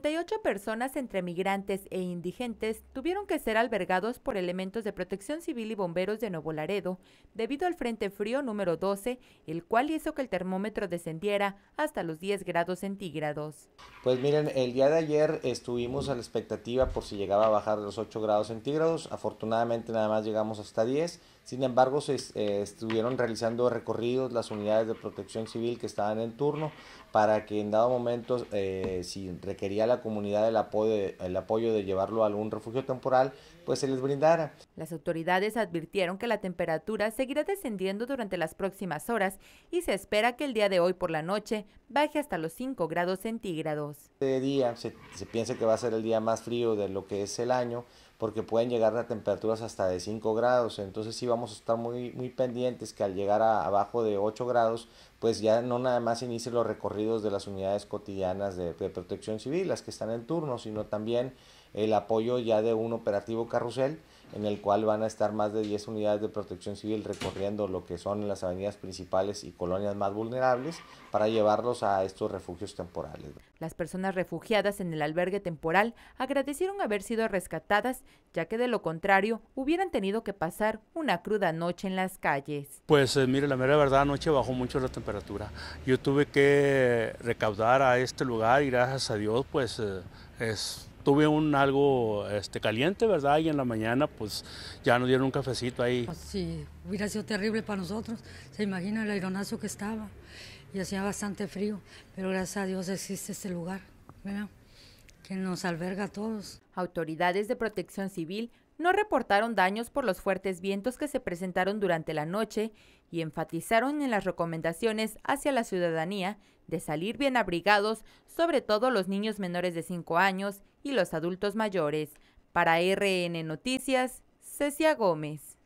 38 personas entre migrantes e indigentes tuvieron que ser albergados por elementos de protección civil y bomberos de Nuevo Laredo debido al Frente Frío número 12, el cual hizo que el termómetro descendiera hasta los 10 grados centígrados. Pues miren, el día de ayer estuvimos a la expectativa por si llegaba a bajar los 8 grados centígrados, afortunadamente nada más llegamos hasta 10, sin embargo se eh, estuvieron realizando recorridos las unidades de protección civil que estaban en turno para que en dado momento eh, si requería la comunidad el apoyo, el apoyo de llevarlo a algún refugio temporal, pues se les brindara. Las autoridades advirtieron que la temperatura seguirá descendiendo durante las próximas horas y se espera que el día de hoy por la noche baje hasta los 5 grados centígrados. De este día se, piensa que va a ser el día más frío de lo que es el año porque pueden llegar a temperaturas hasta de 5 grados, entonces sí vamos a estar muy, muy pendientes que al llegar a abajo de 8 grados, pues ya no nada más inicie los recorridos de las unidades cotidianas de, de protección civil, las que están en turno, sino también el apoyo ya de un operativo carrusel en el cual van a estar más de 10 unidades de protección civil recorriendo lo que son las avenidas principales y colonias más vulnerables para llevarlos a estos refugios temporales. Las personas refugiadas en el albergue temporal agradecieron haber sido rescatadas, ya que de lo contrario hubieran tenido que pasar una cruda noche en las calles. Pues eh, mire, la mera verdad, anoche bajó mucho la temperatura. Yo tuve que recaudar a este lugar y gracias a Dios, pues eh, es tuve un algo este, caliente, ¿verdad? Y en la mañana, pues ya nos dieron un cafecito ahí. Pues sí, hubiera sido terrible para nosotros. Se imagina el aeronazo que estaba y hacía bastante frío, pero gracias a Dios existe este lugar, ¿verdad? Que nos alberga a todos. Autoridades de protección civil no reportaron daños por los fuertes vientos que se presentaron durante la noche y enfatizaron en las recomendaciones hacia la ciudadanía de salir bien abrigados, sobre todo los niños menores de 5 años, y los adultos mayores. Para RN Noticias, Cecia Gómez.